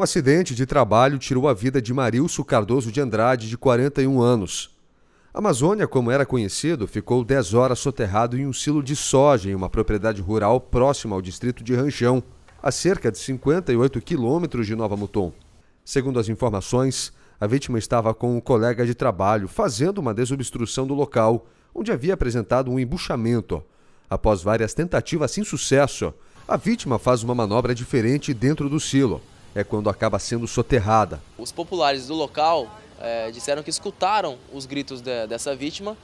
Um acidente de trabalho tirou a vida de Marilso Cardoso de Andrade, de 41 anos. A Amazônia, como era conhecido, ficou 10 horas soterrado em um silo de soja em uma propriedade rural próxima ao distrito de Ranchão, a cerca de 58 quilômetros de Nova Mutum. Segundo as informações, a vítima estava com um colega de trabalho fazendo uma desobstrução do local, onde havia apresentado um embuchamento. Após várias tentativas sem sucesso, a vítima faz uma manobra diferente dentro do silo é quando acaba sendo soterrada. Os populares do local é, disseram que escutaram os gritos de, dessa vítima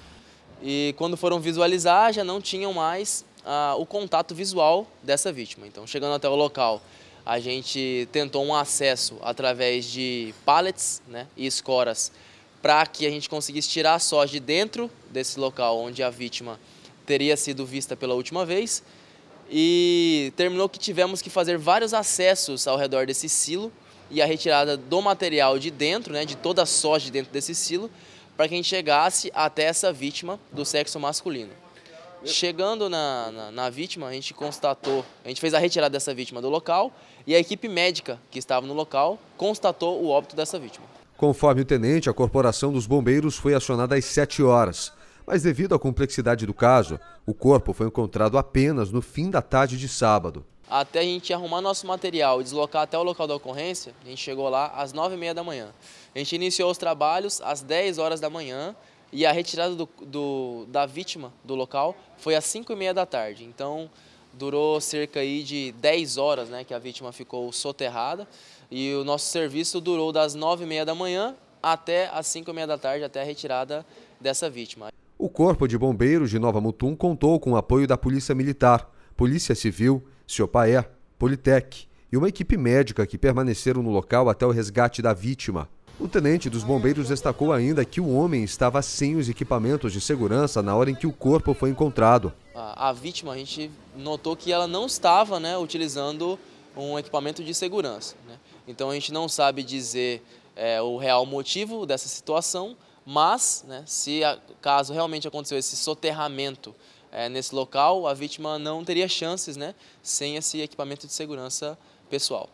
e quando foram visualizar já não tinham mais ah, o contato visual dessa vítima. Então, chegando até o local, a gente tentou um acesso através de pallets né, e escoras para que a gente conseguisse tirar a soja de dentro desse local onde a vítima teria sido vista pela última vez e terminou que tivemos que fazer vários acessos ao redor desse silo e a retirada do material de dentro, né, de toda a soja de dentro desse silo, para que a gente chegasse até essa vítima do sexo masculino. Chegando na, na, na, vítima, a gente constatou, a gente fez a retirada dessa vítima do local e a equipe médica que estava no local constatou o óbito dessa vítima. Conforme o tenente, a Corporação dos Bombeiros foi acionada às 7 horas mas devido à complexidade do caso, o corpo foi encontrado apenas no fim da tarde de sábado. Até a gente arrumar nosso material e deslocar até o local da ocorrência, a gente chegou lá às 9h30 da manhã. A gente iniciou os trabalhos às 10 horas da manhã e a retirada do, do, da vítima do local foi às 5h30 da tarde. Então, durou cerca aí de 10 horas né, que a vítima ficou soterrada e o nosso serviço durou das 9h30 da manhã até as 5h30 da tarde, até a retirada dessa vítima. O Corpo de Bombeiros de Nova Mutum contou com o apoio da Polícia Militar, Polícia Civil, Ciopaé, Politec e uma equipe médica que permaneceram no local até o resgate da vítima. O tenente dos bombeiros destacou ainda que o homem estava sem os equipamentos de segurança na hora em que o corpo foi encontrado. A, a vítima, a gente notou que ela não estava né, utilizando um equipamento de segurança. Né? Então a gente não sabe dizer é, o real motivo dessa situação, mas, né, se a, caso realmente aconteceu esse soterramento é, nesse local, a vítima não teria chances né, sem esse equipamento de segurança pessoal.